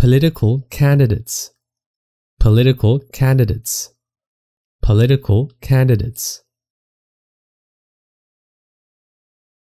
political candidates, political candidates, political candidates.